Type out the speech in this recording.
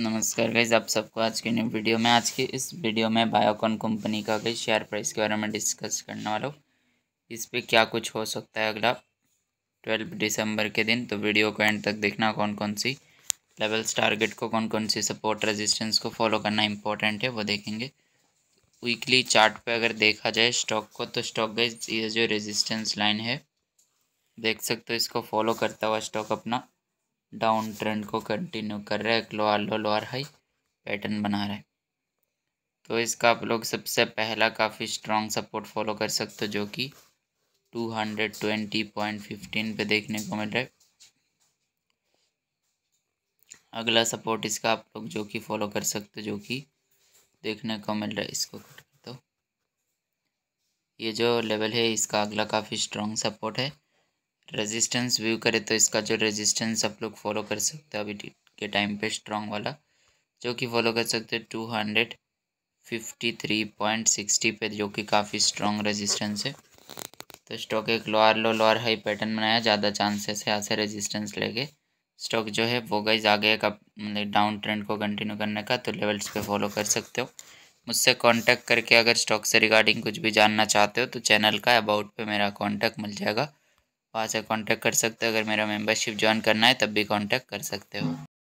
नमस्कार गाइज आप सबको आज की न्यू वीडियो में आज की इस वीडियो में बायोकॉन कंपनी का गई शेयर प्राइस के बारे में डिस्कस करने वाला हूँ इस पर क्या कुछ हो सकता है अगला ट्वेल्व दिसंबर के दिन तो वीडियो को एंड तक देखना कौन कौन सी लेवल्स टारगेट को कौन कौन सी सपोर्ट रेजिस्टेंस को फॉलो करना इंपॉर्टेंट है वो देखेंगे वीकली चार्ट पे अगर देखा जाए स्टॉक को तो स्टॉक गई ये जो रेजिस्टेंस लाइन है देख सकते हो इसको फॉलो करता हुआ स्टॉक अपना डाउन ट्रेंड को कंटिन्यू कर रहा है एक lower low lower high pattern बना रहा है तो इसका आप लोग सबसे पहला काफ़ी स्ट्रांग सपोर्ट फॉलो कर सकते हो जो कि two hundred twenty point fifteen पर देखने को मिल रहा है अगला सपोर्ट इसका आप लोग जो कि फॉलो कर सकते हो जो कि देखने को मिल रहा है इसको कट कर दो ये जो लेवल है इसका अगला काफ़ी स्ट्रांग सपोर्ट है रेजिस्टेंस व्यू करें तो इसका जो रेजिस्टेंस आप लोग फॉलो कर सकते हो अभी के टाइम पे स्ट्रॉन्ग वाला जो कि फॉलो कर सकते हो two hundred fifty three point sixty पे जो कि काफ़ी स्ट्रॉन्ग रेजिस्टेंस है तो स्टॉक एक lower low lower high pattern बनाया ज़्यादा चांसेस है ऐसे रेजिस्टेंस लेके स्टॉक जो है वो गई आगे का मतलब डाउन ट्रेंड को कंटिन्यू करने का तो लेवल्स पे फॉलो कर सकते हो मुझसे कांटेक्ट करके अगर स्टॉक से रिगार्डिंग कुछ भी जानना चाहते हो तो चैनल का अबाउट पे मेरा कांटेक्ट मिल जाएगा वहाँ से कांटेक्ट कर सकते हो अगर मेरा मेंबरशिप ज्वाइन करना है तब भी कांटेक्ट कर सकते हो